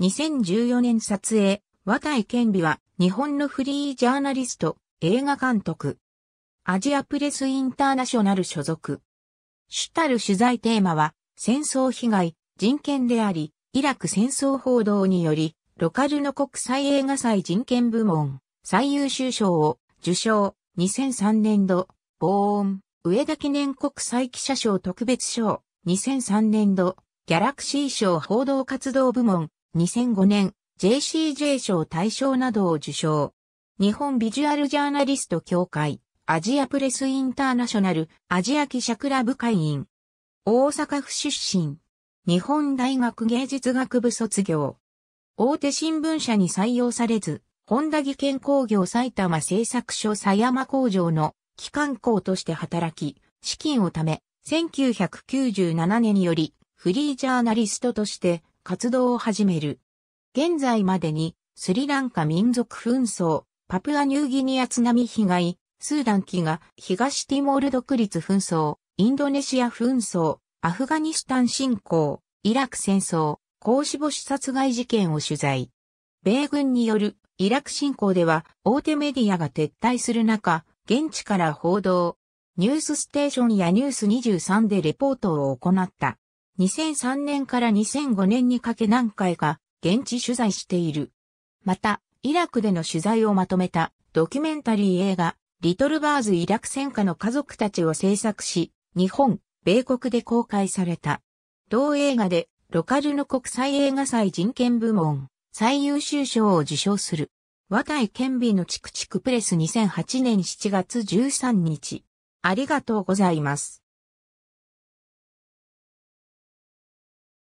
2014年撮影、和田健美は日本のフリージャーナリスト、映画監督。アジアプレスインターナショナル所属。主たる取材テーマは、戦争被害、人権であり、イラク戦争報道により、ロカルの国際映画祭人権部門、最優秀賞を受賞、2003年度、ボーン、上田記念国際記者賞特別賞、2003年度、ギャラクシー賞報道活動部門、2005年、JCJ 賞大賞などを受賞。日本ビジュアルジャーナリスト協会、アジアプレスインターナショナル、アジア記者クラブ会員。大阪府出身。日本大学芸術学部卒業。大手新聞社に採用されず、本田技研工業埼玉製作所狭山工場の機関工として働き、資金を貯め、1997年によりフリージャーナリストとして活動を始める。現在までに、スリランカ民族紛争、パプアニューギニア津波被害、スーダン飢餓、東ティモール独立紛争、インドネシア紛争、アフガニスタン侵攻、イラク戦争、公子母子殺害事件を取材。米軍によるイラク侵攻では大手メディアが撤退する中、現地から報道、ニュースステーションやニュース23でレポートを行った。2003年から2005年にかけ何回か現地取材している。また、イラクでの取材をまとめたドキュメンタリー映画、リトルバーズイラク戦火の家族たちを制作し、日本、米国で公開された。同映画で、ロカルの国際映画祭人権部門、最優秀賞を受賞する。和田井健美のチクチクプレス2008年7月13日。ありがとうございます。